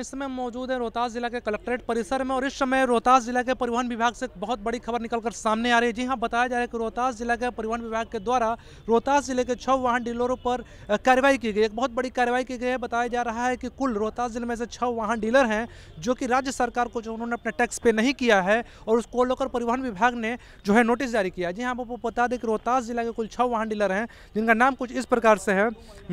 इस समय मौजूद है रोहतास जिला के कलेक्ट्रेट परिसर में और इस समय रोहतास जिला के परिवहन विभाग से बहुत बड़ी खबर निकलकर सामने आ रही है जी हाँ बताया जा रहा है कि रोहतास जिला के परिवहन विभाग के द्वारा रोहतास जिले के छह वाहन डीलरों पर कार्रवाई की गई एक बहुत बड़ी कार्रवाई की गई है बताया जा रहा है कि कुल रोहतास जिले में से छह वाहन डीलर हैं जो कि राज्य सरकार को जो उन्होंने अपने टैक्स पे नहीं किया है और उसको लेकर परिवहन विभाग ने जो है नोटिस जारी किया जी हाँ आपको बता दें कि रोहतास जिला के कुल छः वाहन डीलर हैं जिनका नाम कुछ इस प्रकार से है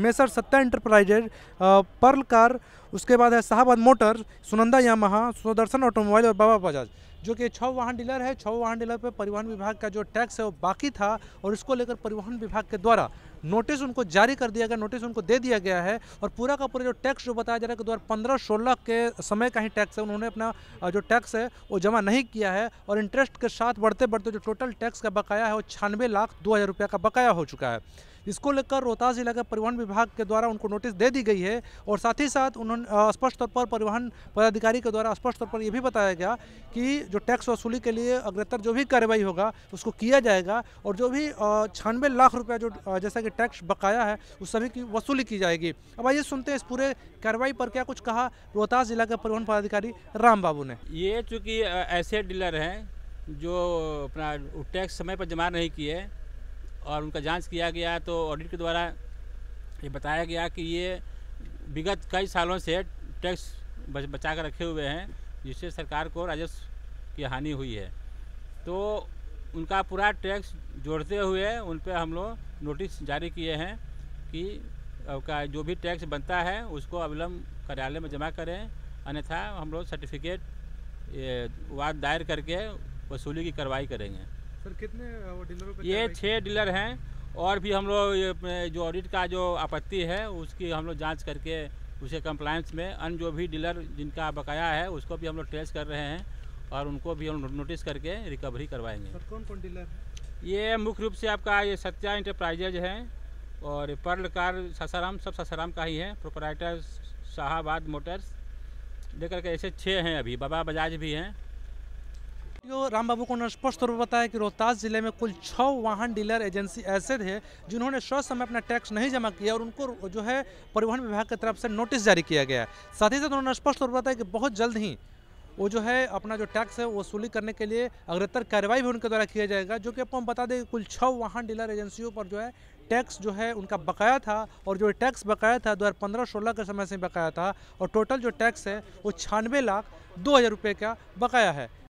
मेसर सत्ता इंटरप्राइजेज पर्ल कार उसके बाद है Shahbad motor Sunanda Yamaha Sudarshan automobile और बाबा बजाज जो कि छः वाहन डीलर है छः वाहन डीलर पर परिवहन विभाग का जो टैक्स है वो बाकी था और इसको लेकर परिवहन विभाग के द्वारा नोटिस उनको जारी कर दिया गया नोटिस उनको दे दिया गया है और पूरा का पूरा जो टैक्स जो बताया जा रहा है कि दो पंद्रह सोलह के समय का ही टैक्स है उन्होंने अपना जो टैक्स है वो जमा नहीं किया है और इंटरेस्ट के साथ बढ़ते बढ़ते जो टोटल टैक्स का बकाया है वो छियानवे लाख दो हज़ार रुपये का बकाया हो चुका है इसको लेकर रोहतास जिला के परिवहन विभाग के द्वारा उनको नोटिस दे दी गई है और साथ ही साथ उन्होंने स्पष्ट तौर पर परिवहन पदाधिकारी के द्वारा स्पष्ट तौर पर यह भी बताया गया कि जो टैक्स वसूली के लिए अग्रतर जो भी कार्रवाई होगा उसको किया जाएगा और जो भी छानबे लाख रुपया जो जैसा कि टैक्स बकाया है उस सभी की वसूली की जाएगी अब आइए सुनते हैं इस पूरे कार्रवाई पर क्या कुछ कहा रोहतास जिला के परिवहन पदाधिकारी राम बाबू ने ये चूँकि ऐसे डीलर हैं जो अपना टैक्स समय पर जमा नहीं किए और उनका जांच किया गया तो ऑडिट के द्वारा ये बताया गया कि ये विगत कई सालों से टैक्स बचा कर रखे हुए हैं जिससे सरकार को राजस्व की हानि हुई है तो उनका पूरा टैक्स जोड़ते हुए उन पर हम लोग नोटिस जारी किए हैं कि का जो भी टैक्स बनता है उसको अविलंब कार्यालय में जमा करें अन्यथा हम लोग सर्टिफिकेट वाद दायर करके वसूली की कार्रवाई करेंगे सर कितने डीलरों ये छः डीलर हैं और भी हम लोग जो ऑडिट का जो आपत्ति है उसकी हम लोग जांच करके उसे कंप्लायंस में अन्य जो भी डीलर जिनका बकाया है उसको भी हम लोग ट्रेस कर रहे हैं और उनको भी हम नोटिस करके रिकवरी करवाएंगे कौन कौन डीलर ये मुख्य रूप से आपका ये सत्या इंटरप्राइजेज है और पर्ल कार ससाराम सब ससाराम का ही है प्रोपराइटर शाहबाद मोटर्स लेकर के ऐसे छः हैं अभी बाबा बजाज भी हैं जो राम बाबू को स्पष्ट तौर पर बताया कि रोहतास जिले में कुल छः वाहन डीलर एजेंसी ऐसे थे जिन्होंने समय अपना टैक्स नहीं जमा किया और उनको जो है परिवहन विभाग की तरफ से नोटिस जारी किया गया साथ ही साथ उन्होंने स्पष्ट तौर पर बताया कि बहुत जल्द ही वो जो है अपना जो टैक्स है वो वसूली करने के लिए अग्रतर कार्रवाई भी उनके द्वारा किया जाएगा जो कि आपको हम बता दें कुल छः वाहन डीलर एजेंसियों पर जो है टैक्स जो है उनका बकाया था और जो टैक्स बकाया था दो हज़ार पंद्रह सोलह के समय से बकाया था और टोटल जो टैक्स है वो छानवे लाख दो हज़ार रुपये का बकाया है